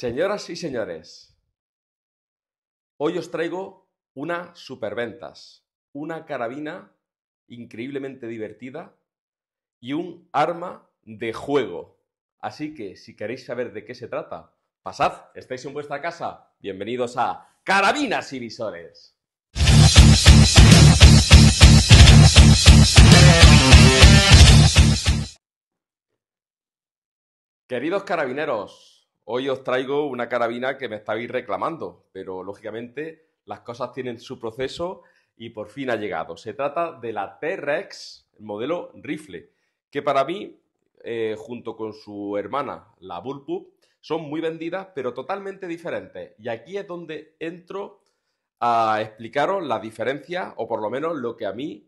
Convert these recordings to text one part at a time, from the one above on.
Señoras y señores, hoy os traigo una superventas, una carabina increíblemente divertida y un arma de juego. Así que si queréis saber de qué se trata, pasad, estáis en vuestra casa, bienvenidos a Carabinas y Visores. Queridos carabineros, Hoy os traigo una carabina que me estáis reclamando, pero lógicamente las cosas tienen su proceso y por fin ha llegado. Se trata de la T-Rex, el modelo rifle, que para mí, eh, junto con su hermana, la Bullpup, son muy vendidas, pero totalmente diferentes. Y aquí es donde entro a explicaros la diferencia, o por lo menos lo que a mí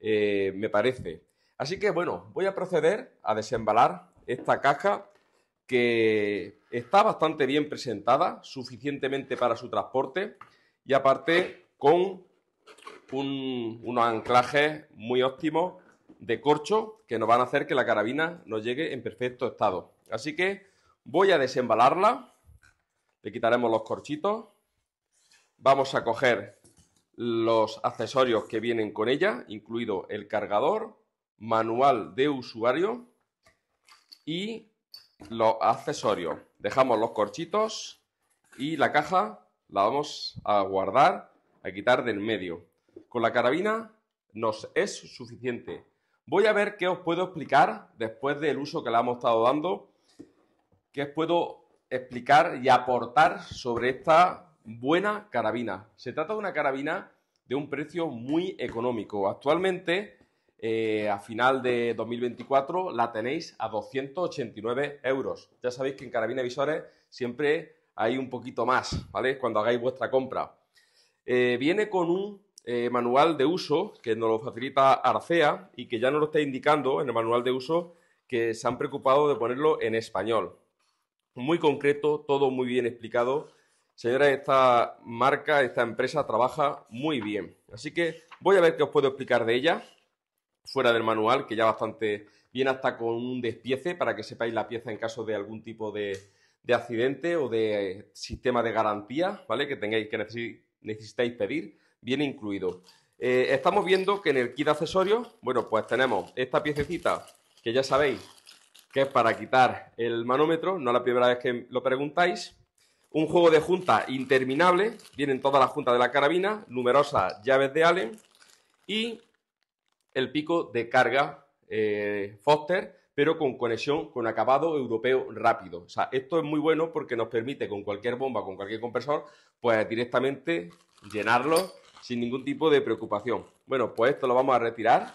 eh, me parece. Así que bueno, voy a proceder a desembalar esta caja que está bastante bien presentada, suficientemente para su transporte y aparte con un, unos anclajes muy óptimos de corcho que nos van a hacer que la carabina nos llegue en perfecto estado. Así que voy a desembalarla, le quitaremos los corchitos, vamos a coger los accesorios que vienen con ella, incluido el cargador, manual de usuario y los accesorios. Dejamos los corchitos y la caja la vamos a guardar, a quitar del medio. Con la carabina nos es suficiente. Voy a ver qué os puedo explicar después del uso que le hemos estado dando, qué os puedo explicar y aportar sobre esta buena carabina. Se trata de una carabina de un precio muy económico. Actualmente eh, a final de 2024 la tenéis a 289 euros. Ya sabéis que en Carabina Visores siempre hay un poquito más, ¿vale? Cuando hagáis vuestra compra. Eh, viene con un eh, manual de uso que nos lo facilita Arcea y que ya nos lo está indicando en el manual de uso que se han preocupado de ponerlo en español. Muy concreto, todo muy bien explicado. Señora, esta marca, esta empresa trabaja muy bien. Así que voy a ver qué os puedo explicar de ella fuera del manual, que ya bastante bien hasta con un despiece para que sepáis la pieza en caso de algún tipo de, accidente o de sistema de garantía, ¿vale? Que tengáis que necesitáis pedir, viene incluido. Eh, estamos viendo que en el kit de accesorios, bueno, pues tenemos esta piececita que ya sabéis que es para quitar el manómetro, no es la primera vez que lo preguntáis. Un juego de junta interminable, vienen todas las juntas de la carabina, numerosas llaves de Allen y el pico de carga eh, Foster, pero con conexión con acabado europeo rápido. O sea, esto es muy bueno porque nos permite con cualquier bomba, con cualquier compresor, pues directamente llenarlo sin ningún tipo de preocupación. Bueno, pues esto lo vamos a retirar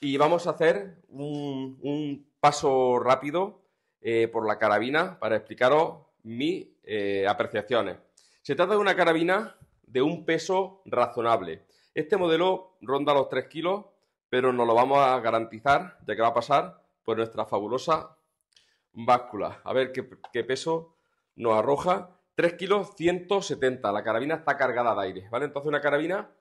y vamos a hacer un, paso rápido eh, por la carabina para explicaros mis eh, apreciaciones. Se trata de una carabina de un peso razonable. Este modelo ronda los 3 kilos pero nos lo vamos a garantizar, ya que va a pasar por nuestra fabulosa báscula. A ver qué, peso nos arroja. 3 kilos 170. La carabina está cargada de aire, ¿vale? Entonces una carabina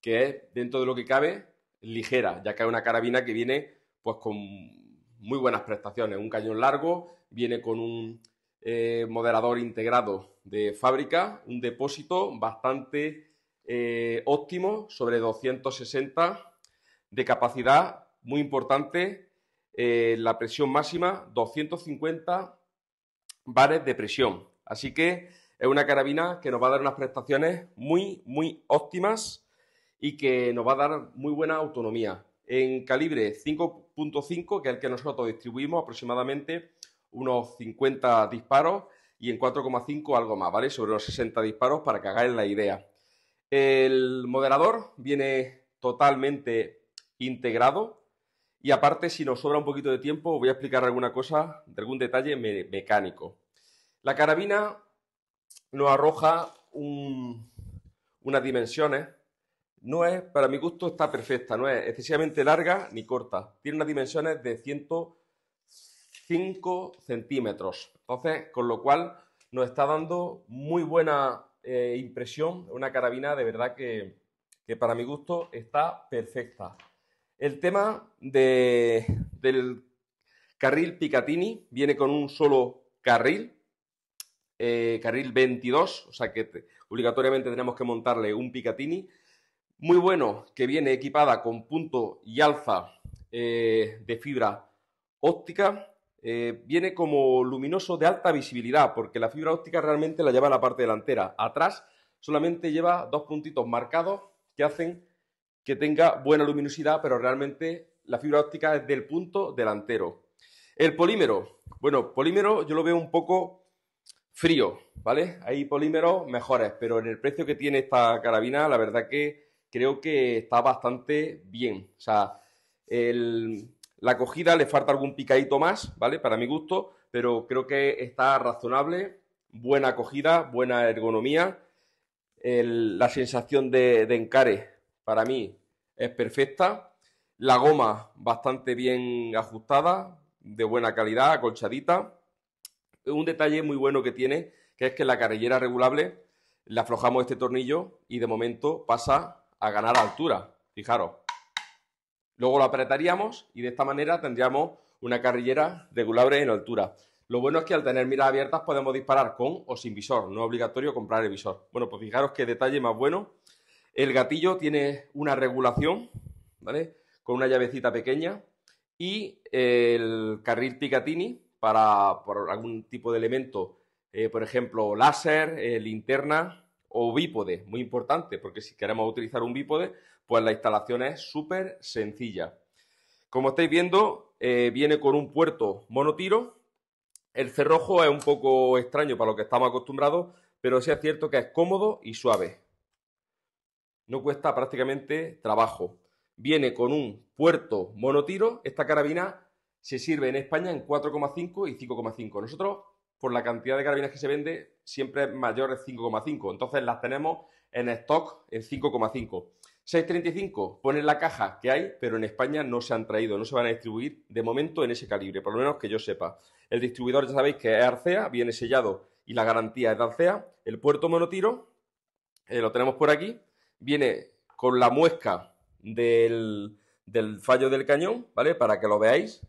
que es, dentro de lo que cabe, ligera, ya que es una carabina que viene pues con muy buenas prestaciones. Un cañón largo, viene con un eh, moderador integrado de fábrica, un depósito bastante eh, óptimo sobre 260 de capacidad muy importante, eh, la presión máxima 250 bares de presión. Así que es una carabina que nos va a dar unas prestaciones muy, muy óptimas y que nos va a dar muy buena autonomía. En calibre 5.5, que es el que nosotros distribuimos aproximadamente unos 50 disparos y en 4,5 algo más, ¿vale? Sobre los 60 disparos para que hagáis la idea. El moderador viene totalmente integrado. Y aparte, si nos sobra un poquito de tiempo, voy a explicar alguna cosa, de algún detalle mecánico. La carabina nos arroja unas dimensiones. No es, para mi gusto, está perfecta, no es excesivamente larga ni corta. Tiene unas dimensiones de 105 centímetros. Entonces, con lo cual nos está dando muy buena eh, impresión. Una carabina de verdad que para mi gusto está perfecta. El tema del carril Picatinny viene con un solo carril, eh, carril 22, o sea que obligatoriamente tenemos que montarle un Picatini Muy bueno, que viene equipada con punto y alza eh, de fibra óptica. Eh, viene como luminoso de alta visibilidad, porque la fibra óptica realmente la lleva en la parte delantera. Atrás solamente lleva dos puntitos marcados que hacen que tenga buena luminosidad, pero realmente la fibra óptica es del punto delantero. El polímero, bueno, polímero yo lo veo un poco frío, ¿vale? Hay polímeros mejores, pero en el precio que tiene esta carabina, la verdad que creo que está bastante bien. O sea, la acogida le falta algún picadito más, ¿vale? Para mi gusto, pero creo que está razonable, buena acogida, buena ergonomía, la sensación de encare para mí es perfecta. La goma bastante bien ajustada, de buena calidad, acolchadita. Un detalle muy bueno que tiene, que es que la carrillera regulable le aflojamos este tornillo y de momento pasa a ganar altura. Fijaros. Luego lo apretaríamos y de esta manera tendríamos una carrillera regulable en altura. Lo bueno es que al tener miras abiertas podemos disparar con o sin visor, no es obligatorio comprar el visor. Bueno, pues fijaros qué detalle más bueno el gatillo tiene una regulación, ¿vale? Con una llavecita pequeña y el carril Picatinny para, algún tipo de elemento, eh, por ejemplo, láser, eh, linterna o bípode, muy importante, porque si queremos utilizar un bípode, pues la instalación es súper sencilla. Como estáis viendo, eh, viene con un puerto monotiro. El cerrojo es un poco extraño para lo que estamos acostumbrados, pero sí es cierto que es cómodo y suave no cuesta prácticamente trabajo. Viene con un puerto monotiro. Esta carabina se sirve en España en 4,5 y 5,5. Nosotros, por la cantidad de carabinas que se vende, siempre es mayor de 5,5. Entonces las tenemos en stock en 5,5. 635 pone la caja que hay, pero en España no se han traído, no se van a distribuir de momento en ese calibre, por lo menos que yo sepa. El distribuidor ya sabéis que es Arcea, viene sellado y la garantía es de Arcea. El puerto monotiro eh, lo tenemos por aquí viene con la muesca del, fallo del cañón, ¿vale? Para que lo veáis.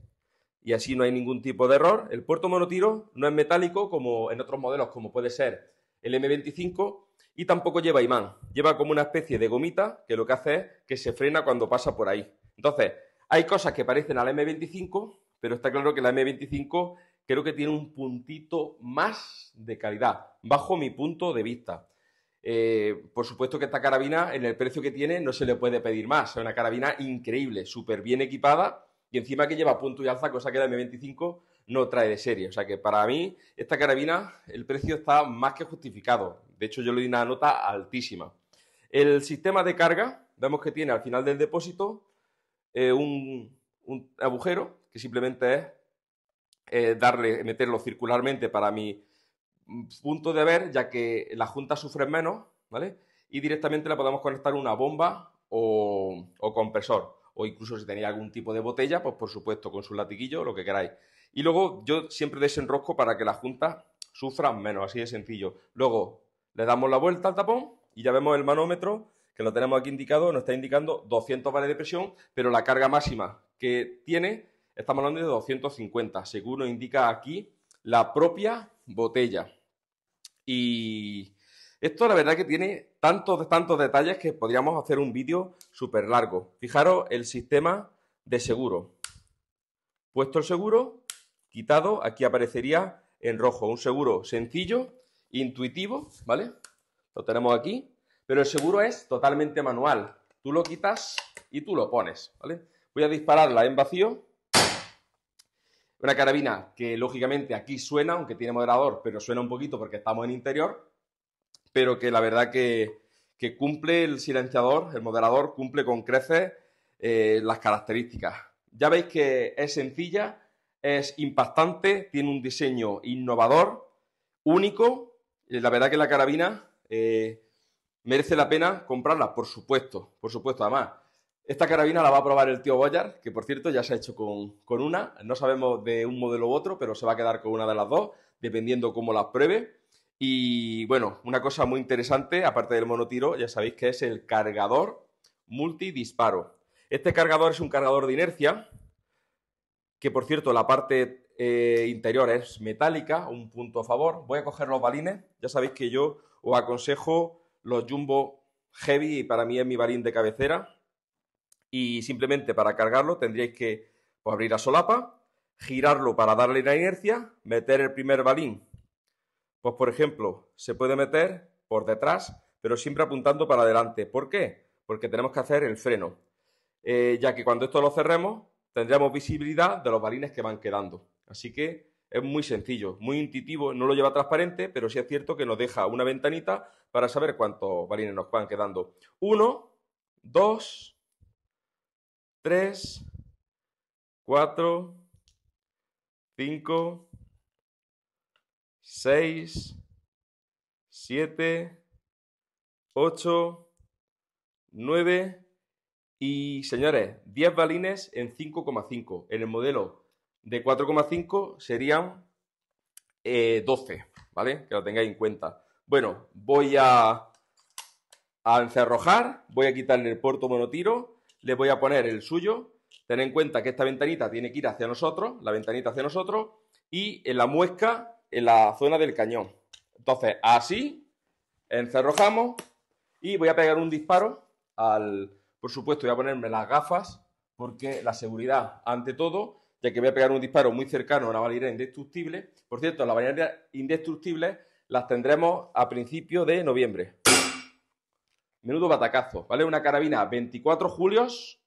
Y así no hay ningún tipo de error. El puerto monotiro no es metálico como en otros modelos, como puede ser el M25, y tampoco lleva imán. Lleva como una especie de gomita que lo que hace es que se frena cuando pasa por ahí. Entonces, hay cosas que parecen al M25, pero está claro que la M25 creo que tiene un puntito más de calidad, bajo mi punto de vista. Eh, por supuesto que esta carabina, en el precio que tiene, no se le puede pedir más. Es una carabina increíble, súper bien equipada y encima que lleva punto y alza, cosa que la M25 no trae de serie. O sea que para mí, esta carabina, el precio está más que justificado. De hecho, yo le di una nota altísima. El sistema de carga, vemos que tiene al final del depósito eh, un, agujero que simplemente es eh, darle, meterlo circularmente para mi punto de ver, ya que la junta sufre menos, ¿vale? Y directamente la podemos conectar una bomba o, compresor. O incluso si tenéis algún tipo de botella, pues por supuesto, con su latiguillo, lo que queráis. Y luego yo siempre desenrosco para que la junta sufra menos, así de sencillo. Luego le damos la vuelta al tapón y ya vemos el manómetro que lo tenemos aquí indicado, nos está indicando 200 bares de presión, pero la carga máxima que tiene, estamos hablando de 250, según nos indica aquí la propia botella. Y esto la verdad que tiene tantos, tantos detalles que podríamos hacer un vídeo súper largo. Fijaros el sistema de seguro. Puesto el seguro, quitado, aquí aparecería en rojo. Un seguro sencillo, intuitivo, ¿vale? Lo tenemos aquí, pero el seguro es totalmente manual. Tú lo quitas y tú lo pones, ¿vale? Voy a dispararla en vacío una carabina que lógicamente aquí suena, aunque tiene moderador, pero suena un poquito porque estamos en interior, pero que la verdad que, cumple el silenciador, el moderador cumple con creces eh, las características. Ya veis que es sencilla, es impactante, tiene un diseño innovador, único. la verdad que la carabina eh, merece la pena comprarla, por supuesto, por supuesto. Además, esta carabina la va a probar el tío Boyar, que por cierto ya se ha hecho con, una. No sabemos de un modelo u otro, pero se va a quedar con una de las dos, dependiendo cómo la pruebe. Y bueno, una cosa muy interesante, aparte del monotiro, ya sabéis que es el cargador multidisparo. Este cargador es un cargador de inercia, que por cierto la parte eh, interior es metálica, un punto a favor. Voy a coger los balines, ya sabéis que yo os aconsejo los Jumbo Heavy, y para mí es mi balín de cabecera. Y simplemente para cargarlo tendríais que pues, abrir la solapa, girarlo para darle la inercia, meter el primer balín. Pues por ejemplo, se puede meter por detrás, pero siempre apuntando para adelante. ¿Por qué? Porque tenemos que hacer el freno. Eh, ya que cuando esto lo cerremos, tendremos visibilidad de los balines que van quedando. Así que es muy sencillo, muy intuitivo, no lo lleva transparente, pero sí es cierto que nos deja una ventanita para saber cuántos balines nos van quedando. Uno, dos, 3, 4, 5, 6, 7, 8, 9 y señores, 10 balines en 5,5. En el modelo de 4,5 serían eh, 12, ¿vale? Que lo tengáis en cuenta. Bueno, voy a, a encerrojar, voy a quitarle el puerto monotiro le voy a poner el suyo. Ten en cuenta que esta ventanita tiene que ir hacia nosotros, la ventanita hacia nosotros, y en la muesca en la zona del cañón. Entonces, así, encerrojamos y voy a pegar un disparo al... Por supuesto, voy a ponerme las gafas porque la seguridad, ante todo, ya que voy a pegar un disparo muy cercano a una valería indestructible. Por cierto, las variedades indestructibles las tendremos a principios de noviembre. Menudo batacazo, ¿vale? Una carabina 24 julios,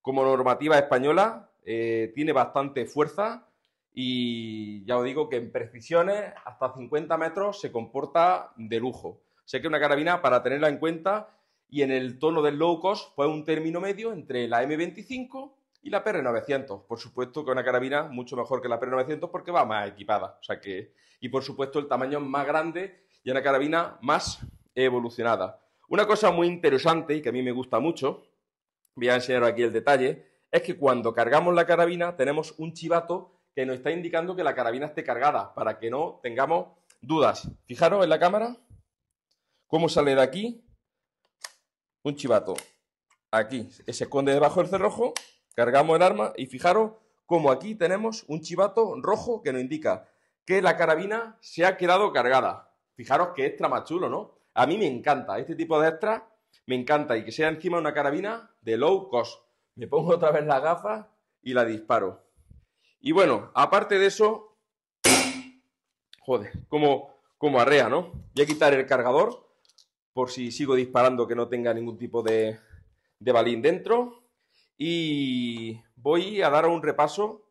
como normativa española, eh, tiene bastante fuerza y ya os digo que en precisiones hasta 50 metros se comporta de lujo. O sea que una carabina para tenerla en cuenta y en el tono del low cost fue pues un término medio entre la M25 y la PR900. Por supuesto que una carabina mucho mejor que la PR900 porque va más equipada. O sea que, y por supuesto el tamaño es más grande y una carabina más evolucionada. Una cosa muy interesante y que a mí me gusta mucho, voy a enseñar aquí el detalle, es que cuando cargamos la carabina tenemos un chivato que nos está indicando que la carabina esté cargada para que no tengamos dudas. Fijaros en la cámara cómo sale de aquí un chivato. Aquí eh, se esconde debajo del cerrojo, cargamos el arma y fijaros cómo aquí tenemos un chivato rojo que nos indica que la carabina se ha quedado cargada. Fijaros que es más ¿no? A mí me encanta este tipo de extra, me encanta y que sea encima una carabina de low cost. Me pongo otra vez la gafa y la disparo. Y bueno, aparte de eso, joder, como, como arrea, ¿no? Voy a quitar el cargador por si sigo disparando que no tenga ningún tipo de, balín dentro. Y voy a dar un repaso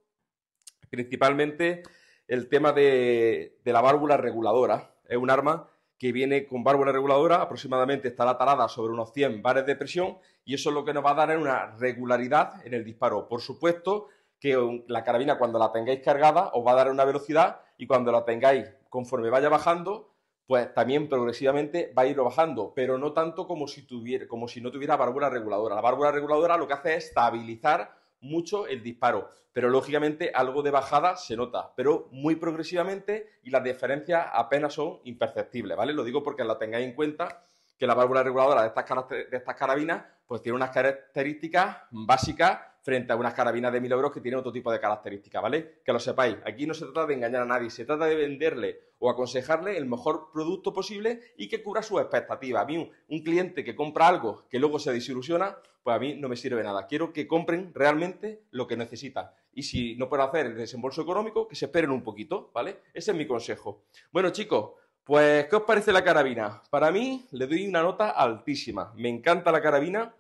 principalmente el tema de, de la válvula reguladora. Es un arma que viene con válvula reguladora, aproximadamente estará talada sobre unos 100 bares de presión y eso es lo que nos va a dar una regularidad en el disparo. Por supuesto que la carabina cuando la tengáis cargada os va a dar una velocidad y cuando la tengáis conforme vaya bajando, pues también progresivamente va a ir bajando, pero no tanto como si, como si no tuviera válvula reguladora. La válvula reguladora lo que hace es estabilizar mucho el disparo, pero lógicamente algo de bajada se nota, pero muy progresivamente y las diferencias apenas son imperceptibles, ¿vale? Lo digo porque la tengáis en cuenta que la válvula reguladora de estas, carabinas pues tiene unas características básicas frente a unas carabinas de mil euros que tienen otro tipo de características, ¿vale? Que lo sepáis, aquí no se trata de engañar a nadie, se trata de venderle o aconsejarle el mejor producto posible y que cubra sus expectativas. A mí un, cliente que compra algo que luego se desilusiona, pues a mí no me sirve nada. Quiero que compren realmente lo que necesitan. Y si no pueden hacer el desembolso económico, que se esperen un poquito, ¿vale? Ese es mi consejo. Bueno, chicos, pues, ¿qué os parece la carabina? Para mí le doy una nota altísima. Me encanta la carabina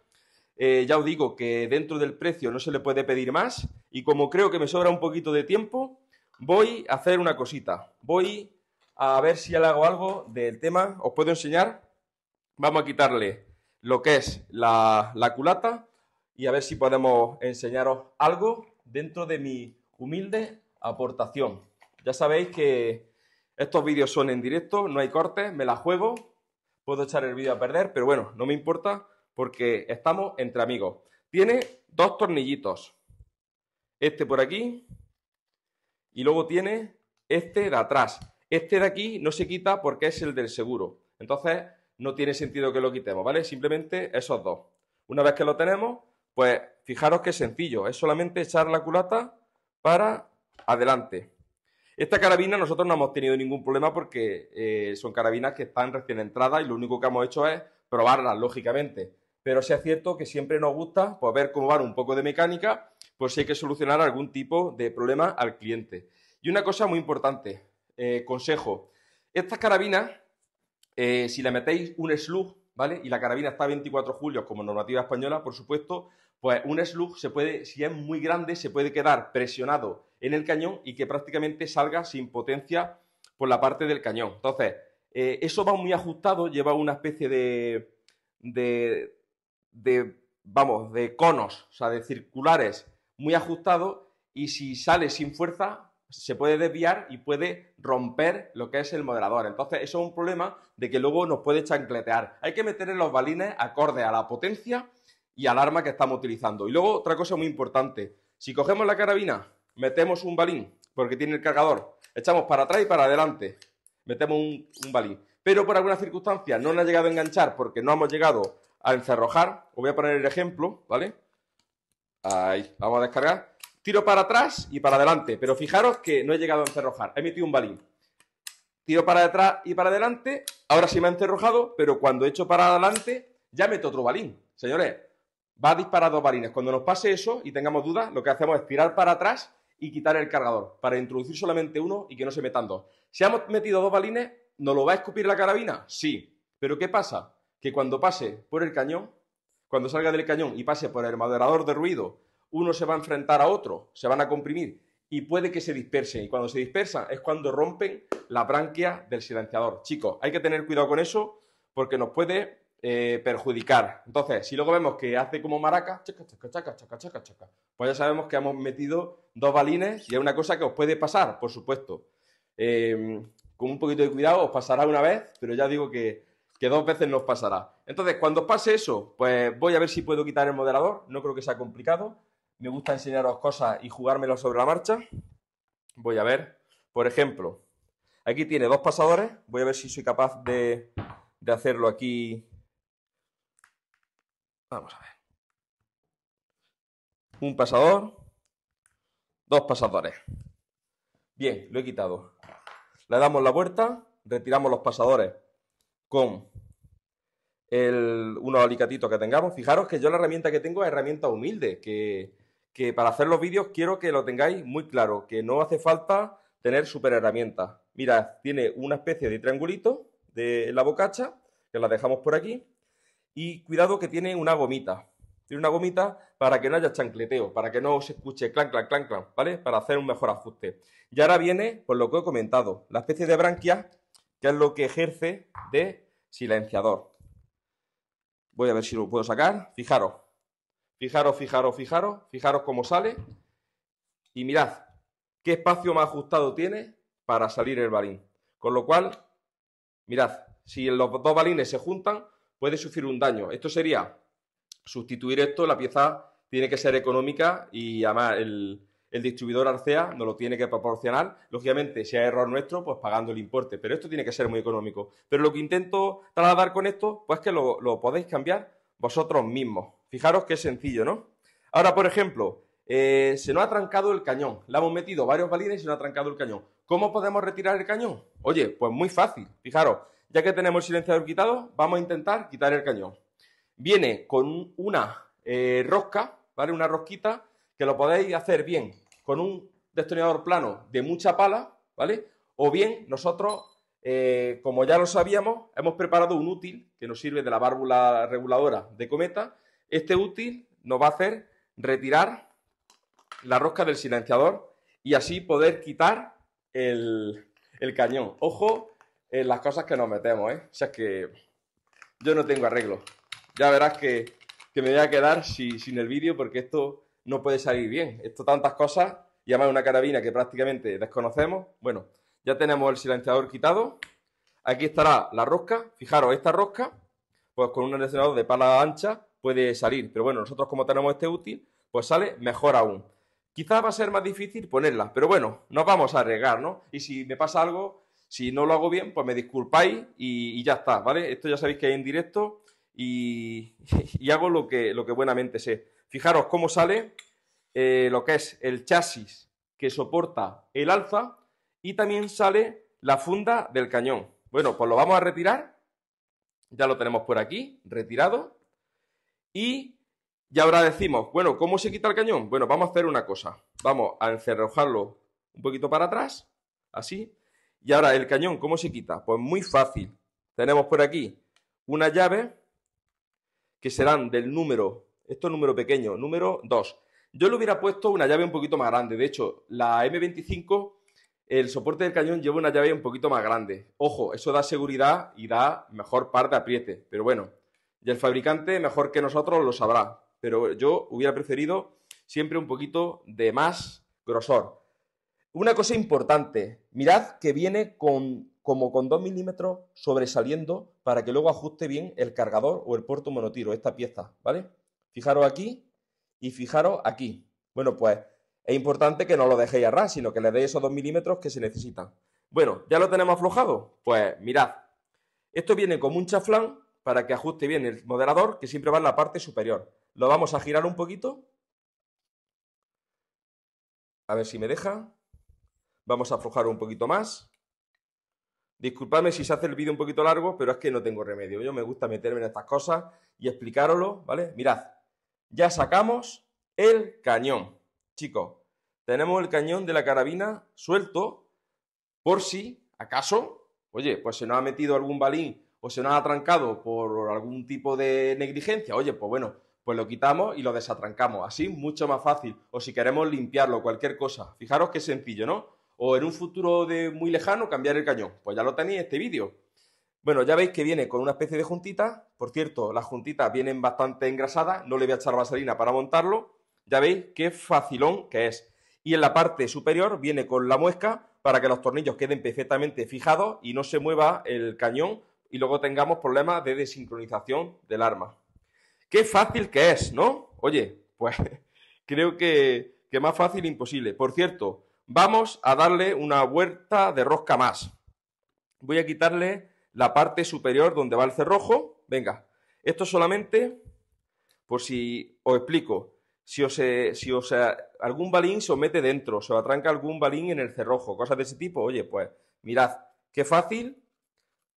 eh, ya os digo que dentro del precio no se le puede pedir más y como creo que me sobra un poquito de tiempo, voy a hacer una cosita. Voy a ver si le hago algo del tema. Os puedo enseñar. Vamos a quitarle lo que es la, la culata y a ver si podemos enseñaros algo dentro de mi humilde aportación. Ya sabéis que estos vídeos son en directo, no hay cortes, me la juego, puedo echar el vídeo a perder, pero bueno, no me importa porque estamos entre amigos. Tiene dos tornillitos. Este por aquí y luego tiene este de atrás. Este de aquí no se quita porque es el del seguro. Entonces no tiene sentido que lo quitemos, ¿vale? Simplemente esos dos. Una vez que lo tenemos, pues fijaros que es sencillo. Es solamente echar la culata para adelante. Esta carabina nosotros no hemos tenido ningún problema porque eh, son carabinas que están recién entradas y lo único que hemos hecho es probarlas, lógicamente pero sea cierto que siempre nos gusta pues, ver cómo va un poco de mecánica, pues si hay que solucionar algún tipo de problema al cliente. Y una cosa muy importante, eh, consejo, estas carabinas, eh, si le metéis un slug, ¿vale? Y la carabina está 24 julios como normativa española, por supuesto, pues un slug se puede, si es muy grande, se puede quedar presionado en el cañón y que prácticamente salga sin potencia por la parte del cañón. Entonces, eh, eso va muy ajustado, lleva una especie de de, vamos, de conos, o sea, de circulares muy ajustado y si sale sin fuerza se puede desviar y puede romper lo que es el moderador. Entonces, eso es un problema de que luego nos puede chancletear. Hay que meter en los balines acorde a la potencia y al arma que estamos utilizando. Y luego, otra cosa muy importante, si cogemos la carabina, metemos un balín, porque tiene el cargador, echamos para atrás y para adelante, metemos un, un balín pero por alguna circunstancia no nos ha llegado a enganchar porque no hemos llegado a encerrojar, os voy a poner el ejemplo, ¿vale? Ahí, vamos a descargar. Tiro para atrás y para adelante, pero fijaros que no he llegado a encerrojar, he metido un balín. Tiro para atrás y para adelante, ahora sí me ha encerrojado, pero cuando he hecho para adelante ya meto otro balín. Señores, va a disparar dos balines. Cuando nos pase eso y tengamos dudas, lo que hacemos es tirar para atrás y quitar el cargador, para introducir solamente uno y que no se metan dos. Si hemos metido dos balines, ¿nos lo va a escupir la carabina? Sí. ¿Pero qué pasa? que cuando pase por el cañón, cuando salga del cañón y pase por el moderador de ruido, uno se va a enfrentar a otro, se van a comprimir y puede que se dispersen. Y cuando se dispersan es cuando rompen la branquia del silenciador. Chicos, hay que tener cuidado con eso porque nos puede eh, perjudicar. Entonces, si luego vemos que hace como maraca, chaca, chaca, chaca, chaca, chaca, chaca, pues ya sabemos que hemos metido dos balines y es una cosa que os puede pasar, por supuesto. Eh, con un poquito de cuidado os pasará una vez, pero ya digo que que dos veces nos pasará. Entonces, cuando pase eso, pues voy a ver si puedo quitar el moderador, no creo que sea complicado. Me gusta enseñaros cosas y jugármelo sobre la marcha. Voy a ver, por ejemplo, aquí tiene dos pasadores, voy a ver si soy capaz de, de hacerlo aquí. Vamos a ver. Un pasador, dos pasadores. Bien, lo he quitado. Le damos la vuelta, retiramos los pasadores con unos alicatitos que tengamos. Fijaros que yo la herramienta que tengo es herramienta humilde, que, para hacer los vídeos quiero que lo tengáis muy claro, que no hace falta tener super herramientas. Mira, tiene una especie de triangulito de la bocacha, que la dejamos por aquí, y cuidado que tiene una gomita. Tiene una gomita para que no haya chancleteo, para que no se escuche clan, clan, clan, clan, ¿vale? Para hacer un mejor ajuste. Y ahora viene, por lo que he comentado, la especie de branquia que es lo que ejerce de silenciador. Voy a ver si lo puedo sacar. Fijaros, fijaros, fijaros, fijaros, fijaros cómo sale. Y mirad qué espacio más ajustado tiene para salir el balín. Con lo cual, mirad, si los dos balines se juntan, puede sufrir un daño. Esto sería sustituir esto, la pieza tiene que ser económica y además el, el distribuidor Arcea nos lo tiene que proporcionar, lógicamente, si hay error nuestro, pues pagando el importe, pero esto tiene que ser muy económico. Pero lo que intento trasladar con esto, pues que lo, podéis cambiar vosotros mismos. Fijaros que es sencillo, ¿no? Ahora, por ejemplo, eh, se nos ha trancado el cañón, le hemos metido varios balines y se nos ha trancado el cañón. ¿Cómo podemos retirar el cañón? Oye, pues muy fácil, fijaros, ya que tenemos el silenciador quitado, vamos a intentar quitar el cañón. Viene con una eh, rosca, ¿vale? Una rosquita que lo podéis hacer bien con un destornillador plano de mucha pala, ¿vale? O bien nosotros, eh, como ya lo sabíamos, hemos preparado un útil que nos sirve de la válvula reguladora de cometa. Este útil nos va a hacer retirar la rosca del silenciador y así poder quitar el, cañón. Ojo en las cosas que nos metemos, ¿eh? O sea, que yo no tengo arreglo. Ya verás que, me voy a quedar sin el vídeo porque esto no puede salir bien. Esto tantas cosas y además una carabina que prácticamente desconocemos. Bueno, ya tenemos el silenciador quitado. Aquí estará la rosca. Fijaros, esta rosca, pues con un seleccionador de pala ancha puede salir. Pero bueno, nosotros como tenemos este útil, pues sale mejor aún. Quizás va a ser más difícil ponerla, pero bueno, nos vamos a arriesgar, ¿no? Y si me pasa algo, si no lo hago bien, pues me disculpáis y, ya está, ¿vale? Esto ya sabéis que es en directo y, y hago lo que, lo que buenamente sé. Fijaros cómo sale eh, lo que es el chasis que soporta el alza y también sale la funda del cañón. Bueno, pues lo vamos a retirar. Ya lo tenemos por aquí, retirado. Y ya ahora decimos, bueno, ¿cómo se quita el cañón? Bueno, vamos a hacer una cosa. Vamos a encerrojarlo un poquito para atrás, así. Y ahora el cañón, ¿cómo se quita? Pues muy fácil. Tenemos por aquí una llave que serán del número esto es número pequeño. Número 2. Yo le hubiera puesto una llave un poquito más grande. De hecho, la M25, el soporte del cañón lleva una llave un poquito más grande. Ojo, eso da seguridad y da mejor par de apriete. Pero bueno, y el fabricante mejor que nosotros lo sabrá. Pero yo hubiera preferido siempre un poquito de más grosor. Una cosa importante, mirad que viene con, como con 2 milímetros sobresaliendo para que luego ajuste bien el cargador o el puerto monotiro, esta pieza, ¿vale? Fijaros aquí y fijaros aquí. Bueno, pues es importante que no lo dejéis a sino que le deis esos dos milímetros que se necesitan. Bueno, ¿ya lo tenemos aflojado? Pues mirad, esto viene como un chaflán para que ajuste bien el moderador que siempre va en la parte superior. Lo vamos a girar un poquito. A ver si me deja. Vamos a aflojar un poquito más. Disculpadme si se hace el vídeo un poquito largo, pero es que no tengo remedio. Yo me gusta meterme en estas cosas y explicaroslo, ¿vale? Mirad, ya sacamos el cañón. Chicos, tenemos el cañón de la carabina suelto por si acaso, oye, pues se nos ha metido algún balín o se nos ha atrancado por algún tipo de negligencia, oye, pues bueno, pues lo quitamos y lo desatrancamos. Así mucho más fácil. O si queremos limpiarlo, cualquier cosa. Fijaros qué sencillo, ¿no? O en un futuro de muy lejano cambiar el cañón. Pues ya lo tenéis este vídeo. Bueno, ya veis que viene con una especie de juntita. Por cierto, las juntitas vienen bastante engrasadas. No le voy a echar vaselina para montarlo. Ya veis qué facilón que es. Y en la parte superior viene con la muesca para que los tornillos queden perfectamente fijados y no se mueva el cañón y luego tengamos problemas de desincronización del arma. Qué fácil que es, ¿no? Oye, pues creo que, que más fácil imposible. Por cierto, vamos a darle una vuelta de rosca más. Voy a quitarle la parte superior donde va el cerrojo. Venga, esto solamente por si os explico. Si, os, eh, si eh, algún balín se os mete dentro, se os atranca algún balín en el cerrojo, cosas de ese tipo, oye, pues mirad, qué fácil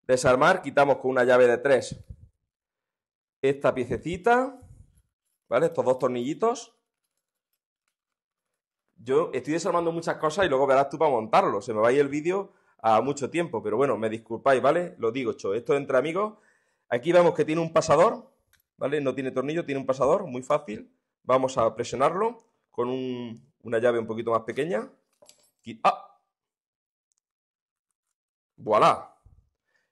desarmar, quitamos con una llave de tres esta piececita, ¿vale? Estos dos tornillitos. Yo estoy desarmando muchas cosas y luego verás tú para montarlo. Se me va a ir el vídeo a mucho tiempo, pero bueno, me disculpáis, ¿vale? Lo digo, hecho Esto entre amigos. Aquí vemos que tiene un pasador, ¿vale? No tiene tornillo, tiene un pasador, muy fácil. Vamos a presionarlo con un, una llave un poquito más pequeña. ¡Ah! ¡Voilá!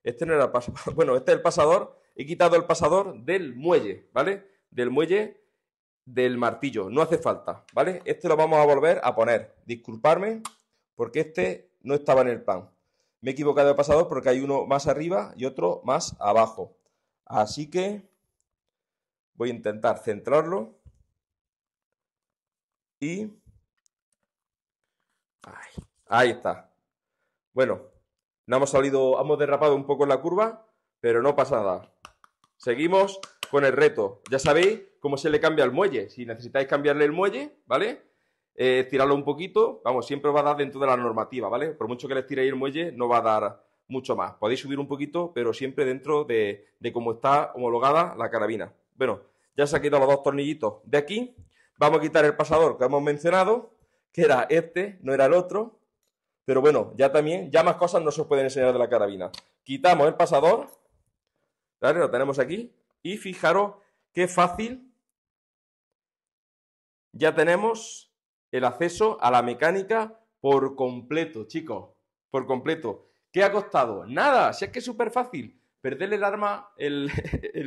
Este no era pasador. Bueno, este es el pasador. He quitado el pasador del muelle, ¿vale? Del muelle del martillo. No hace falta, ¿vale? Este lo vamos a volver a poner. Disculparme porque este no estaba en el pan. Me he equivocado de pasador porque hay uno más arriba y otro más abajo. Así que voy a intentar centrarlo. Y... ahí está. Bueno, no hemos salido, hemos derrapado un poco en la curva, pero no pasa nada. Seguimos con el reto. Ya sabéis cómo se le cambia el muelle. Si necesitáis cambiarle el muelle, ¿vale? Eh, estirarlo un poquito, vamos, siempre va a dar dentro de la normativa, ¿vale? Por mucho que le estiréis el muelle, no va a dar mucho más. Podéis subir un poquito, pero siempre dentro de, de cómo está homologada la carabina. Bueno, ya se han quitado los dos tornillitos de aquí. Vamos a quitar el pasador que hemos mencionado, que era este, no era el otro. Pero bueno, ya también, ya más cosas no se pueden enseñar de la carabina. Quitamos el pasador, ¿vale? Lo tenemos aquí. Y fijaros qué fácil. Ya tenemos el acceso a la mecánica por completo, chicos, por completo. ¿Qué ha costado? Nada, si es que es súper fácil. Perderle el arma, el,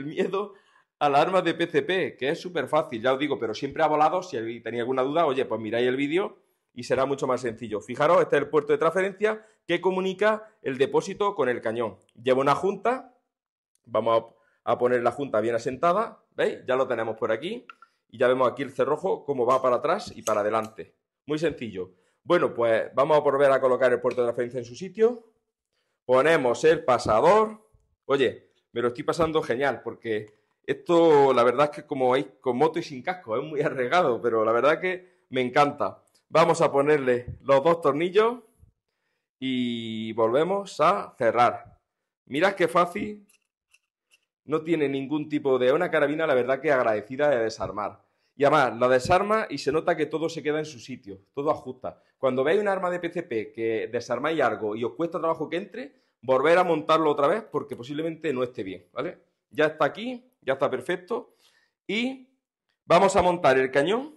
miedo al arma de PCP, que es súper fácil, ya os digo, pero siempre ha volado. Si tenéis alguna duda, oye, pues miráis el vídeo y será mucho más sencillo. Fijaros, este es el puerto de transferencia que comunica el depósito con el cañón. Lleva una junta, vamos a poner la junta bien asentada, ¿veis? Ya lo tenemos por aquí. Y ya vemos aquí el cerrojo cómo va para atrás y para adelante. Muy sencillo. Bueno, pues vamos a volver a colocar el puerto de referencia en su sitio. Ponemos el pasador. Oye, me lo estoy pasando genial porque esto, la verdad es que como veis, con moto y sin casco, es muy arriesgado, pero la verdad que me encanta. Vamos a ponerle los dos tornillos y volvemos a cerrar. Mirad qué fácil no tiene ningún tipo de... Una carabina, la verdad, que agradecida de desarmar. Y además, la desarma y se nota que todo se queda en su sitio, todo ajusta. Cuando veis un arma de PCP que desarmáis algo y os cuesta trabajo que entre, volver a montarlo otra vez porque posiblemente no esté bien, ¿vale? Ya está aquí, ya está perfecto. Y vamos a montar el cañón.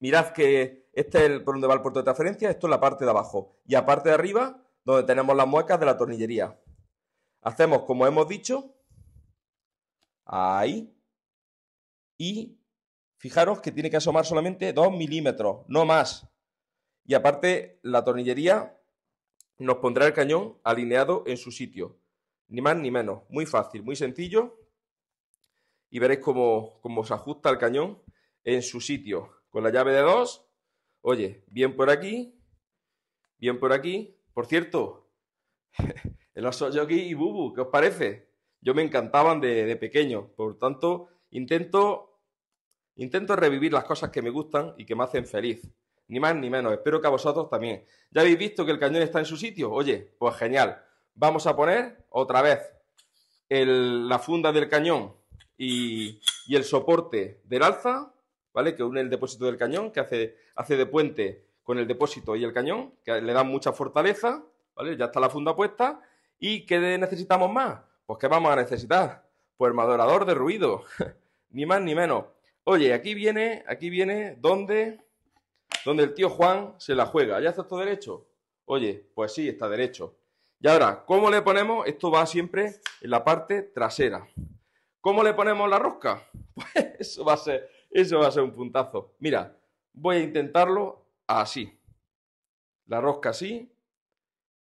Mirad que este es por donde va el puerto de transferencia, esto es la parte de abajo. Y aparte de arriba, donde tenemos las muecas de la tornillería. Hacemos, como hemos dicho, Ahí. Y fijaros que tiene que asomar solamente 2 milímetros, no más. Y aparte, la tornillería nos pondrá el cañón alineado en su sitio. Ni más ni menos. Muy fácil, muy sencillo. Y veréis cómo, se ajusta el cañón en su sitio. Con la llave de 2. Oye, bien por aquí. Bien por aquí. Por cierto, el oso yogi y bubu, ¿qué os parece? yo me encantaban de, pequeño. Por tanto, intento, intento revivir las cosas que me gustan y que me hacen feliz. Ni más ni menos. Espero que a vosotros también. ¿Ya habéis visto que el cañón está en su sitio? Oye, pues genial. Vamos a poner otra vez la funda del cañón y, el soporte del alza, ¿vale? Que une el depósito del cañón, que hace, hace de puente con el depósito y el cañón, que le da mucha fortaleza, ¿vale? Ya está la funda puesta. ¿Y qué necesitamos más? Pues ¿qué vamos a necesitar? Pues madurador de ruido, ni más ni menos. Oye, aquí viene, aquí viene donde, donde el tío Juan se la juega. ¿Ya está todo derecho? Oye, pues sí, está derecho. Y ahora, ¿cómo le ponemos? Esto va siempre en la parte trasera. ¿Cómo le ponemos la rosca? Pues eso va a ser, eso va a ser un puntazo. Mira, voy a intentarlo así. La rosca así.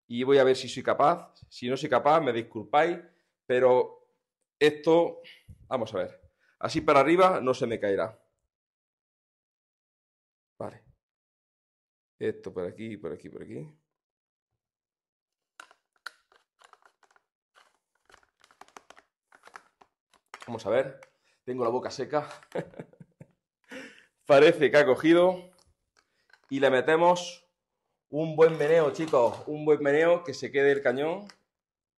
Y voy a ver si soy capaz. Si no soy capaz, me disculpáis. Pero esto, vamos a ver, así para arriba no se me caerá. Vale. Esto por aquí, por aquí, por aquí. Vamos a ver. Tengo la boca seca. Parece que ha cogido. Y le metemos un buen meneo, chicos. Un buen meneo que se quede el cañón.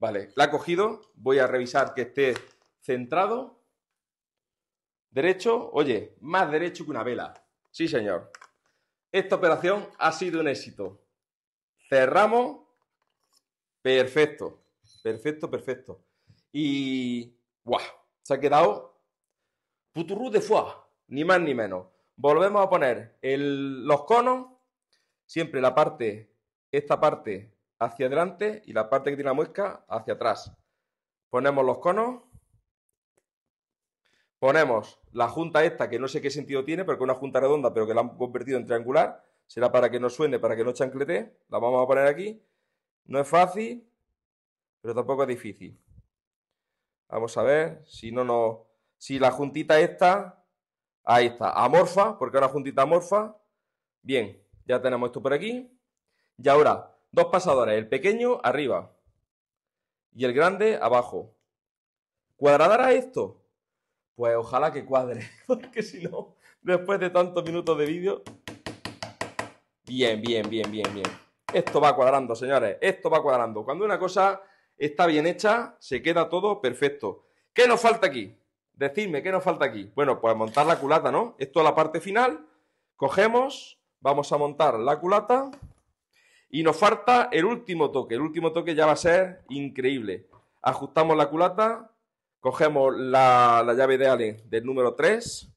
Vale, la ha cogido. Voy a revisar que esté centrado. Derecho, oye, más derecho que una vela. Sí, señor. Esta operación ha sido un éxito. Cerramos. Perfecto. Perfecto, perfecto. Y. ¡Guau! Se ha quedado. Puturru de foie. Ni más ni menos. Volvemos a poner el... los conos. Siempre la parte. Esta parte hacia adelante y la parte que tiene la muesca hacia atrás. Ponemos los conos. Ponemos la junta esta, que no sé qué sentido tiene, pero que es una junta redonda, pero que la han convertido en triangular. Será para que no suene, para que no chanclete. La vamos a poner aquí. No es fácil, pero tampoco es difícil. Vamos a ver si no nos... Si la juntita esta... Ahí está, amorfa, porque es una juntita amorfa. Bien, ya tenemos esto por aquí. Y ahora, Dos pasadores, el pequeño arriba y el grande abajo. ¿Cuadrará esto? Pues ojalá que cuadre, porque si no, después de tantos minutos de vídeo... Bien, bien, bien, bien, bien. Esto va cuadrando, señores, esto va cuadrando. Cuando una cosa está bien hecha, se queda todo perfecto. ¿Qué nos falta aquí? Decidme, ¿qué nos falta aquí? Bueno, pues montar la culata, ¿no? Esto es la parte final. Cogemos, vamos a montar la culata. Y nos falta el último toque. El último toque ya va a ser increíble. Ajustamos la culata, cogemos la, llave de Allen del número 3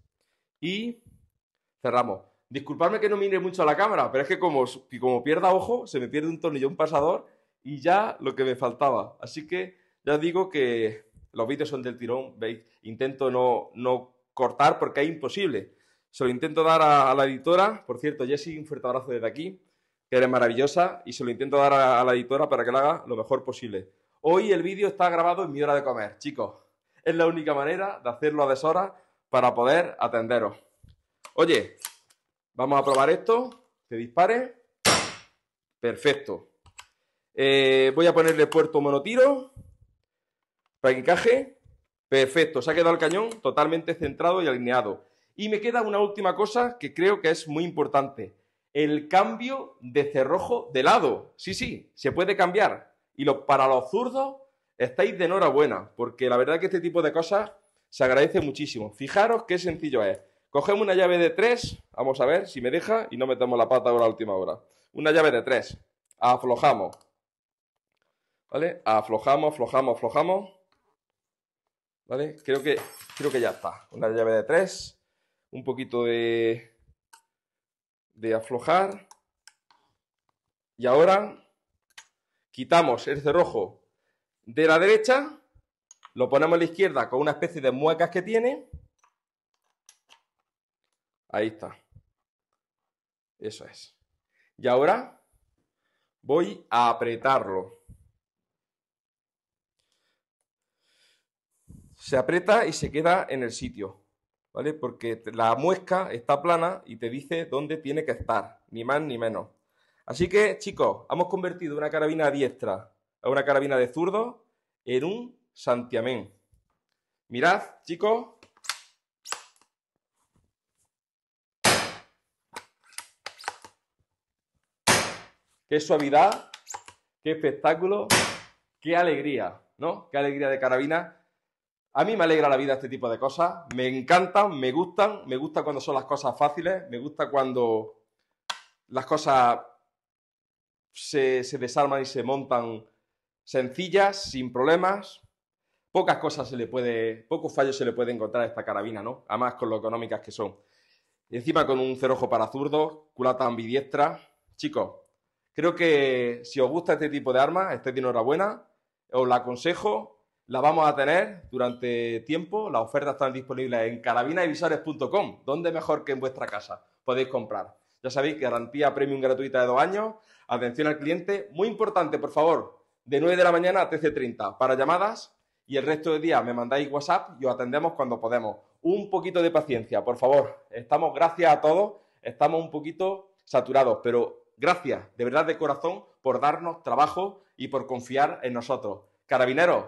y cerramos. Disculpadme que no mire mucho a la cámara, pero es que como, pierda ojo, se me pierde un tornillo, un pasador y ya lo que me faltaba. Así que ya digo que los vídeos son del tirón, veis, intento no, cortar porque es imposible. Se lo intento dar a, la editora. Por cierto, Jessy, un fuerte abrazo desde aquí que eres maravillosa y se lo intento dar a, la editora para que la haga lo mejor posible. Hoy el vídeo está grabado en mi hora de comer, chicos. Es la única manera de hacerlo a deshora para poder atenderos. Oye, vamos a probar esto. Te dispare. Perfecto. Eh, voy a ponerle puerto monotiro para que encaje. Perfecto, se ha quedado el cañón totalmente centrado y alineado. Y me queda una última cosa que creo que es muy importante el cambio de cerrojo de lado. Sí, sí, se puede cambiar. Y para los zurdos estáis de enhorabuena, porque la verdad que este tipo de cosas se agradece muchísimo. Fijaros qué sencillo es. Cogemos una llave de tres. vamos a ver si me deja y no metemos la pata ahora a última hora. Una llave de tres. aflojamos. ¿Vale? Aflojamos, aflojamos, aflojamos. ¿Vale? Creo que, creo que ya está. Una llave de tres. un poquito de, de aflojar. Y ahora quitamos el este cerrojo de la derecha, lo ponemos a la izquierda con una especie de muecas que tiene. Ahí está. Eso es. Y ahora voy a apretarlo. Se aprieta y se queda en el sitio. Porque la muesca está plana y te dice dónde tiene que estar, ni más ni menos. Así que, chicos, hemos convertido una carabina diestra a una carabina de zurdo en un santiamén. Mirad, chicos. Qué suavidad, qué espectáculo, qué alegría, ¿no? Qué alegría de carabina a mí me alegra la vida este tipo de cosas, me encantan, me gustan, me gusta cuando son las cosas fáciles, me gusta cuando las cosas se, desarman y se montan sencillas, sin problemas. Pocas cosas se le puede, pocos fallos se le puede encontrar a esta carabina, ¿no? Además con lo económicas que son. Y encima con un cerojo para zurdo culata ambidiestra. Chicos, creo que si os gusta este tipo de armas, este de enhorabuena, os la aconsejo, la vamos a tener durante tiempo. Las ofertas están disponibles en carabinavisores.com, donde mejor que en vuestra casa podéis comprar. Ya sabéis, garantía premium gratuita de dos años, atención al cliente, muy importante, por favor, de 9 de la mañana a 13.30 para llamadas y el resto del día me mandáis WhatsApp y os atendemos cuando podemos. Un poquito de paciencia, por favor. Estamos, gracias a todos, estamos un poquito saturados, pero gracias, de verdad de corazón, por darnos trabajo y por confiar en nosotros. Carabineros,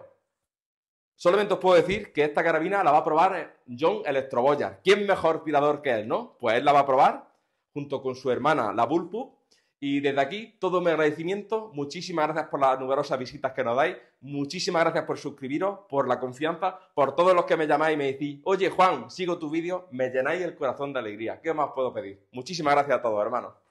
Solamente os puedo decir que esta carabina la va a probar John Electroboya. ¿Quién mejor tirador que él, no? Pues él la va a probar junto con su hermana, la Bulpu. Y desde aquí, todo mi agradecimiento. Muchísimas gracias por las numerosas visitas que nos dais. Muchísimas gracias por suscribiros, por la confianza, por todos los que me llamáis y me decís, oye Juan, sigo tu vídeo, me llenáis el corazón de alegría. ¿Qué más puedo pedir? Muchísimas gracias a todos, hermanos.